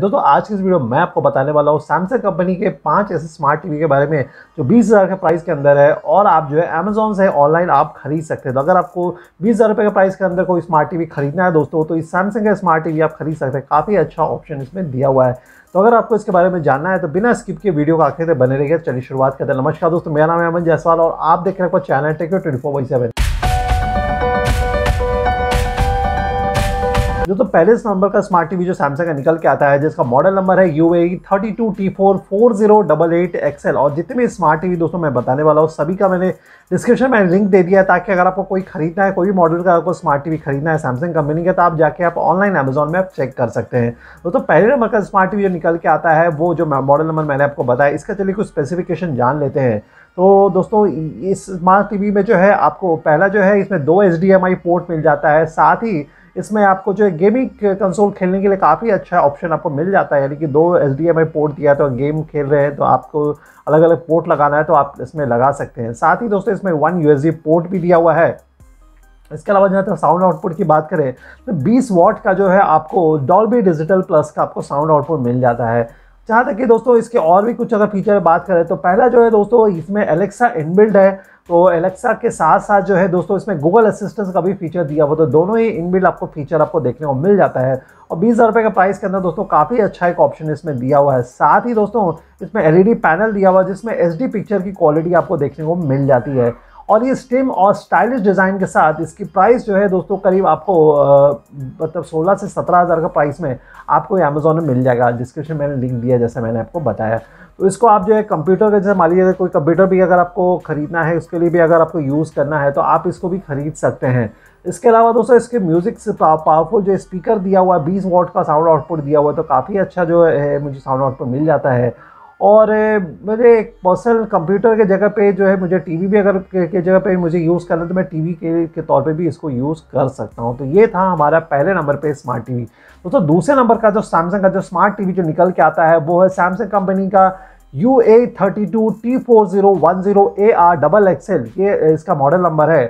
दोस्तों आज की इस वीडियो में मैं आपको बताने वाला हूँ सैमसंग कंपनी के पांच ऐसे स्मार्ट टीवी के बारे में जो बीस हज़ार के प्राइस के अंदर है और आप जो है अमेजोन से ऑनलाइन आप खरीद सकते हैं तो अगर आपको बीस हज़ार रुपये के प्राइस के अंदर कोई स्मार्ट टीवी खरीदना है दोस्तों तो इस सैमसंग का स्मार्ट टीवी आप खरीद सकते हैं काफ़ी अच्छा ऑप्शन इसमें दिया हुआ है तो अगर आपको इसके बारे में जानना है तो बिना स्किप के वीडियो का आखिर बने रहिए चलिए शुरुआत करते हैं नमस्कार दोस्तों मेरा नाम है अमन जयसवाल और आप देख रहे हैं channel TechQ twenty four seven जो तो पहले इस नंबर का स्मार्ट टीवी जो सैमसंग का निकल के आता है जिसका मॉडल नंबर है U A thirty two T four four zero double eight XL और जितने भी स्मार्ट टीवी दोस्तों मैं बताने वाला हूँ सभी का मैंने डिस्क्रिप्शन में लिंक दे दिया है ताकि अगर आपको कोई खरीदना है कोई भी मॉडल का आपको स्मार्ट टीवी खरीदना है सैमसंग कंपनी का तो आप जाके आप ऑनलाइन अमेजोन में आप चेक कर सकते हैं दोस्तों पहले नंबर का स्मार्ट टीवी जो निकल के आता है वो जो मॉडल नंबर मैंने आपको बताया इसका चलिए कुछ स्पेसिफिकेशन जान लेते हैं तो दोस्तों इस स्मार्ट टीवी में जो है आपको पहला जो है इसमें दो एच पोर्ट मिल जाता है साथ ही इसमें आपको जो है गेमिंग कंसोल खेलने के लिए काफ़ी अच्छा ऑप्शन आपको मिल जाता है यानी कि दो H D M I port दिया तो गेम खेल रहे हैं तो आपको अलग अलग पोर्ट लगाना है तो आप इसमें लगा सकते हैं साथ ही दोस्तों इसमें वन यू पोर्ट भी दिया हुआ है इसके अलावा जहाँ तक साउंड आउटपुट की बात करें तो 20 वॉट का जो है आपको डॉल्बी डिजिटल प्लस का आपको साउंड आउटपुट मिल जाता है जहाँ तक कि दोस्तों इसके और भी कुछ अगर फीचर बात करें तो पहला जो है दोस्तों इसमें एलेक्सा इनबिल्ड है तो एलेक्सा के साथ साथ जो है दोस्तों इसमें गूगल असिस्टेंस का भी फीचर दिया हुआ तो दोनों ही इनबिल्ड आपको फीचर आपको देखने को मिल जाता है और बीस हज़ार का प्राइस के अंदर दोस्तों काफ़ी अच्छा एक ऑप्शन इसमें दिया हुआ है साथ ही दोस्तों इसमें एल पैनल e दिया हुआ जिसमें एच पिक्चर की क्वालिटी आपको देखने को मिल जाती है और ये स्टिम और स्टाइलिश डिज़ाइन के साथ इसकी प्राइस जो है दोस्तों करीब आपको मतलब सोलह से सत्रह हज़ार का प्राइस में आपको अमेज़ोन में मिल जाएगा डिस्क्रिप्शन मैंने लिंक दिया जैसे मैंने आपको बताया तो इसको आप जो है कंप्यूटर का जैसे मान लीजिए कोई कंप्यूटर भी अगर आपको ख़रीदना है उसके लिए भी अगर आपको यूज़ करना है तो आप इसको भी ख़रीद सकते हैं इसके अलावा दोस्तों इसके म्यूज़िक से पावरफुल जो स्पीकर दिया हुआ है बीस वॉट का साउंड आउटपुट दिया हुआ है तो काफ़ी अच्छा जो है मुझे साउंड आउटपुट मिल जाता है और मुझे एक पर्सनल कंप्यूटर के जगह पे जो है मुझे टीवी भी अगर के, के जगह पे मुझे यूज़ करना तो मैं टीवी के के तौर पे भी इसको यूज़ कर सकता हूँ तो ये था हमारा पहले नंबर पे स्मार्ट टीवी दोस्तों दूसरे नंबर का जो सैमसंग का जो स्मार्ट टीवी जो निकल के आता है वो है सैमसंग कंपनी का U A thirty two T four zero one zero A R double XL ये इसका मॉडल नंबर है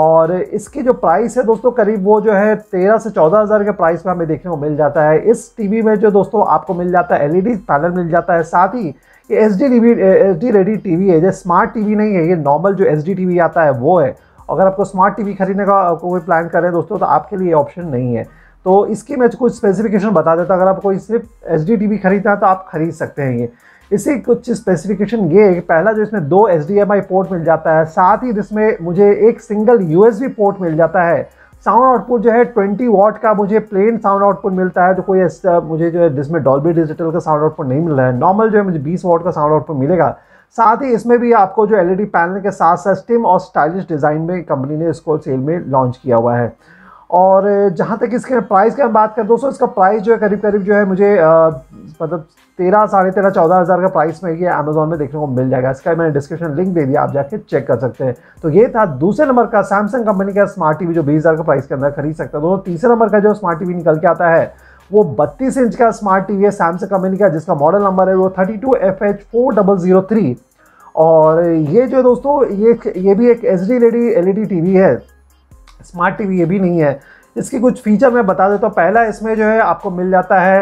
और इसकी जो प्राइस है दोस्तों करीब वो जो है तेरह से चौदह हज़ार के प्राइस में हमें देखने को मिल जाता है इस टीवी में जो दोस्तों आपको मिल जाता है एलईडी पैनल e मिल जाता है साथ ही ये H D T H D ready TV है ये स्मार्ट टीवी नहीं है ये नॉर्मल जो एच डी टीवी आता है वो है अगर आपको स्मार्ट टी खरीदने का कोई प्लान करें दोस्तों तो आपके लिए ऑप्शन नहीं है तो इसकी मैं कुछ स्पेसिफिकेशन बता देता अगर आपको सिर्फ एच डी खरीदना है तो आप खरीद सकते हैं ये इसी कुछ स्पेसिफिकेशन ये है कि पहला जो इसमें दो एच पोर्ट मिल जाता है साथ ही इसमें मुझे एक सिंगल यू पोर्ट मिल जाता है साउंड आउटपुट जो है ट्वेंटी वॉट का मुझे प्लेन साउंड आउटपुट मिलता है तो कोई मुझे जो है जिसमें डॉल्बी डिजिटल का साउंड आउटपुट नहीं मिल रहा है नॉर्मल जो है मुझे बीस वॉट का साउंड आउटपुट मिलेगा साथ ही इसमें भी आपको जो एलईडी पैनल e के साथ साथ स्टिम और स्टाइलिश डिज़ाइन में कंपनी ने इसको सेल में लॉन्च किया हुआ है और जहाँ तक इसके प्राइस की हम बात करें दोस्तों इसका प्राइस जो है करीब करीब जो है मुझे मतलब तेरह साढ़े तेरह चौदह हज़ार का प्राइस में ये अमेज़ोन में देखने को मिल जाएगा इसका मैंने डिस्क्रिप्शन लिंक दे दिया आप जाके चेक कर सकते हैं तो ये था दूसरे नंबर का सैमसंग कंपनी का स्मार्ट टीवी जो बीस हज़ार का प्राइस के अंदर खरीद सकता है दोस्तों तीसरे नंबर का जो स्मार्ट टीवी निकल के आता है वो बत्तीस इंच का स्मार्ट टीवी है सैमसंग कंपनी का जिसका मॉडल नंबर है वो thirty two F H four double zero three और ये जो है दोस्तों ये ये भी एक H D L E D V है स्मार्ट टीवी ये भी नहीं है इसके कुछ फीचर मैं बता देता तो हूँ पहला इसमें जो है आपको मिल जाता है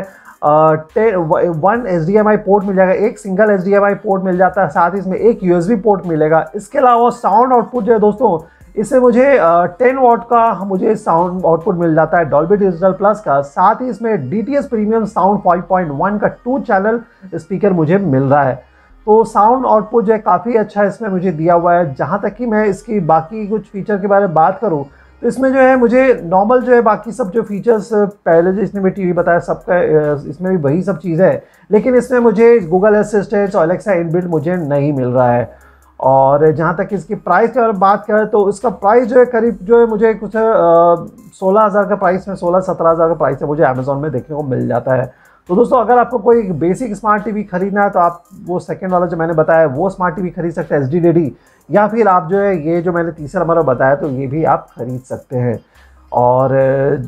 one H D M I port मिल जाएगा एक single H D M I port मिल जाता है साथ ही इसमें एक यू एस बी पोर्ट मिलेगा इसके अलावा साउंड आउटपुट जो है दोस्तों इससे मुझे टेन uh, वॉट का मुझे साउंड आउटपुट मिल जाता है डॉल्बी डिजिटल प्लस का साथ ही इसमें D T S premium sound five point one का टू चैनल स्पीकर मुझे मिल रहा है तो साउंड आउटपुट जो है काफ़ी अच्छा इसमें मुझे दिया हुआ है जहाँ तक कि मैं इसकी बाकी कुछ फीचर के बारे में बात करूँ तो इसमें जो है मुझे नॉर्मल जो है बाकी सब जो फीचर्स पहले जो इसने भी टी बताया सबका इसमें भी वही सब चीज़ है लेकिन इसमें मुझे गूगल असिस्टेंट और अलेक्सा इनबिल्ट मुझे नहीं मिल रहा है और जहाँ तक इसकी प्राइस की अगर बात करें तो इसका प्राइस जो है करीब जो है मुझे कुछ सोलह हज़ार का प्राइस में सोलह सत्रह हज़ार का प्राइस है मुझे अमेज़ोन में देखने को मिल जाता है तो दोस्तों अगर आपको कोई बेसिक स्मार्ट टीवी खरीदना है तो आप वो सेकंड वाला जो मैंने बताया वो स्मार्ट टीवी खरीद सकते हैं एच डी या फिर आप जो है ये जो मैंने तीसरा नंबर बताया तो ये भी आप ख़रीद सकते हैं और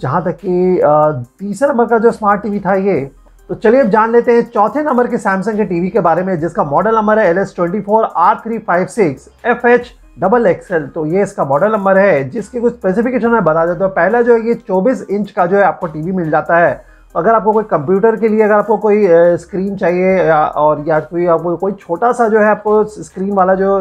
जहाँ तक कि तीसरा नंबर का जो स्मार्ट टीवी था ये तो चलिए अब जान लेते हैं चौथे नंबर के सैमसंग के टीवी के बारे में जिसका मॉडल नंबर है L S twenty four R three five six F H double XL तो ये इसका मॉडल नंबर है जिसके कुछ स्पेसिफिकेशन मैं बता देता हूँ पहला जो है ये 24 इंच का जो है आपको टीवी मिल जाता है तो अगर आपको कोई कंप्यूटर के लिए अगर आपको कोई स्क्रीन चाहिए या और या कोई आपको कोई छोटा सा जो है आपको स्क्रीन वाला जो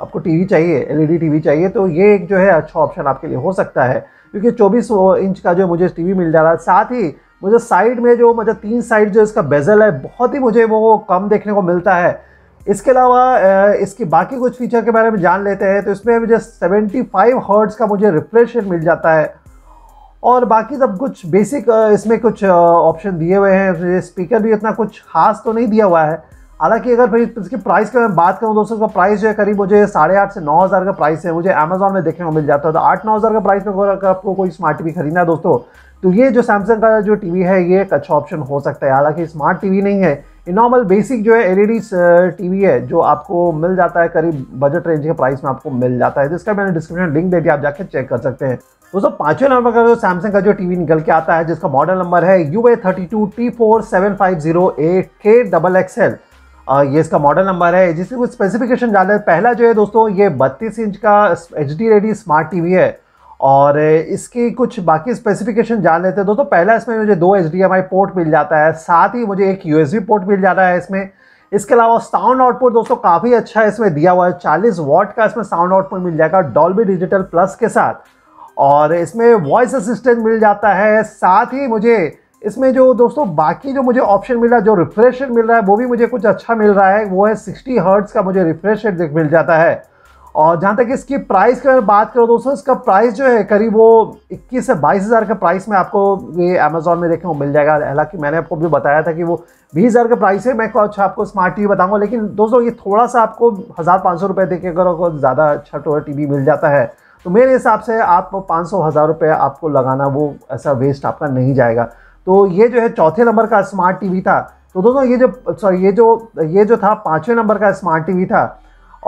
आपको टीवी चाहिए एलईडी टीवी चाहिए तो ये एक जो है अच्छा ऑप्शन आपके लिए हो सकता है क्योंकि 24 इंच का जो मुझे टीवी मिल जा रहा है साथ ही मुझे साइड में जो मतलब तीन साइड जो इसका बेजल है बहुत ही मुझे वो कम देखने को मिलता है इसके अलावा इसकी बाकी कुछ फीचर के बारे में जान लेते हैं तो इसमें मुझे सेवेंटी हर्ट्स का मुझे रिफ्रेश मिल जाता है और बाकी सब कुछ बेसिक इसमें कुछ ऑप्शन दिए हुए हैं स्पीकर भी इतना कुछ खास तो नहीं दिया हुआ है हालांकि अगर फिर इसके प्राइस की मैं बात करूँ दोस्तों इसका प्राइस जो है करीब मुझे साढ़े आठ से नौ हज़ार का प्राइस है मुझे अमेजोन में देखने को मिल जाता है तो आठ नौ हज़ार का प्राइस में अगर आपको कोई स्मार्ट टीवी खरीदना है दोस्तों तो ये जो सैमसंग का जो टीवी है ये एक अच्छा ऑप्शन हो सकता है हालांकि स्मार्ट टीवी नहीं है नॉर्मल बेसिक जो है एलईडी टीवी e uh, है जो आपको मिल जाता है करीब बजट रेंज के प्राइस में आपको मिल जाता है जिसका तो मैंने डिस्क्रिप्शन लिंक दे दिया आप जाकर चेक कर सकते हैं दोस्तों पांचवें नंबर का जो सैमसंग का जो टीवी निकल के आता है जिसका मॉडल नंबर है U A thirty two T four seven five zero A K double XL ये इसका मॉडल नंबर है जिससे कुछ स्पेसिफिकेशन जान लें पहला जो है दोस्तों ये बत्तीस इंच का H D ready smart TV है और इसकी कुछ बाकी स्पेसिफिकेशन जान लेते हैं दोस्तों पहला इसमें मुझे दो एच पोर्ट मिल जाता है साथ ही मुझे एक यू पोर्ट मिल जाता है इसमें इसके अलावा साउंड आउटपुट दोस्तों काफ़ी अच्छा इसमें दिया हुआ है 40 वॉट का इसमें साउंड आउटपुट मिल जाएगा डॉल्बी डिजिटल प्लस के साथ और इसमें वॉइस असिस्टेंट मिल जाता है साथ ही मुझे इसमें जो दोस्तों बाकी जो मुझे ऑप्शन मिला जो रिफ्रेश मिल रहा है वो भी मुझे कुछ अच्छा मिल रहा है वो है सिक्सटी हर्ट्स का मुझे रिफ्रेश देख मिल जाता है और जहाँ तक इसकी प्राइस की अगर बात करो दोस्तों इसका प्राइस जो है करीब वो 21 से बाईस हज़ार का प्राइस में आपको ये अमेज़ोन में देखें वो मिल जाएगा हालांकि मैंने आपको भी बताया था कि वो बीस हज़ार का प्राइस है मैं कुछ आपको स्मार्ट टीवी बताऊंगा लेकिन दोस्तों ये थोड़ा सा आपको हज़ार पाँच सौ रुपये दे अगर ज़्यादा अच्छा टोरा टी मिल जाता है तो मेरे हिसाब से आप पाँच सौ हज़ार रुपये आपको लगाना वो ऐसा वेस्ट आपका नहीं जाएगा तो ये जो है चौथे नंबर का स्मार्ट टीवी था तो दोस्तों ये जो सॉरी ये जो ये जो था पाँचवें नंबर का स्मार्ट टीवी था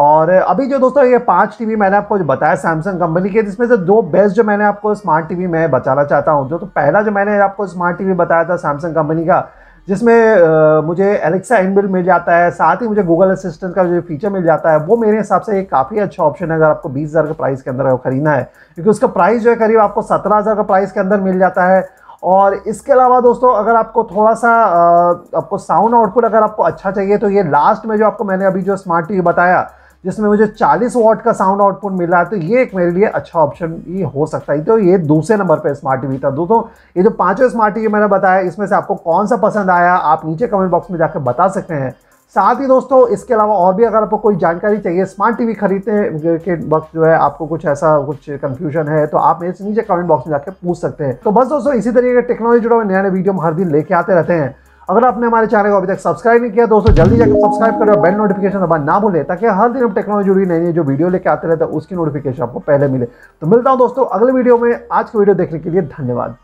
और अभी जो दोस्तों ये पांच टीवी मैंने आपको जो बताया सैमसंग कंपनी के जिसमें से दो बेस्ट जो मैंने आपको स्मार्ट टीवी में बचाना चाहता हूँ जो तो पहला जो मैंने आपको स्मार्ट टीवी बताया था सैमसंग कंपनी का जिसमें मुझे एलेक्सा इनबिल्ट मिल जाता है साथ ही मुझे गूगल असिस्टेंट का जो फीचर मिल जाता है वो मेरे हिसाब से एक काफ़ी अच्छा ऑप्शन है अगर आपको बीस हज़ार के प्राइस के अंदर खरीदना है क्योंकि उसका प्राइस जो है करीब आपको सत्रह हज़ार का प्राइस के अंदर मिल जाता है और इसके अलावा दोस्तों अगर आपको थोड़ा सा आपको साउंड आउटपुट अगर आपको अच्छा चाहिए तो ये लास्ट में जो आपको मैंने अभी जो स्मार्ट टीवी बताया जिसमें मुझे 40 वॉट का साउंड आउटपुट मिला तो ये एक मेरे लिए अच्छा ऑप्शन ही हो सकता है तो ये दूसरे नंबर पे स्मार्ट टीवी था दोस्तों ये जो पांचवें स्मार्ट टीवी मैंने बताया इसमें से आपको कौन सा पसंद आया आप नीचे कमेंट बॉक्स में जाकर बता सकते हैं साथ ही दोस्तों इसके अलावा और भी अगर आपको कोई जानकारी चाहिए स्मार्ट टीवी खरीदने के वक्त जो है आपको कुछ ऐसा कुछ कंफ्यूजन है तो आप मेरे से नीचे कमेंट बॉक्स में जाकर पूछ सकते हैं तो बस दोस्तों इसी तरीके के टेक्नोलॉजी जुड़ा हुआ नया नया वीडियो हम हर दिन लेके आते रहते हैं अगर आपने हमारे चैनल को अभी तक सब्सक्राइब नहीं किया दोस्तों जल्दी जाकर सब्सक्राइब करो बेल नोटिफिकेशन दबा ना भूलें ताकि हर दिन हम टेक्नोलॉजी जुड़ी नई नई जो वीडियो लेके आते रहते हैं उसकी नोटिफिकेशन आपको पहले मिले तो मिलता हूँ दोस्तों अगले वीडियो में आज की वीडियो देखने के लिए धन्यवाद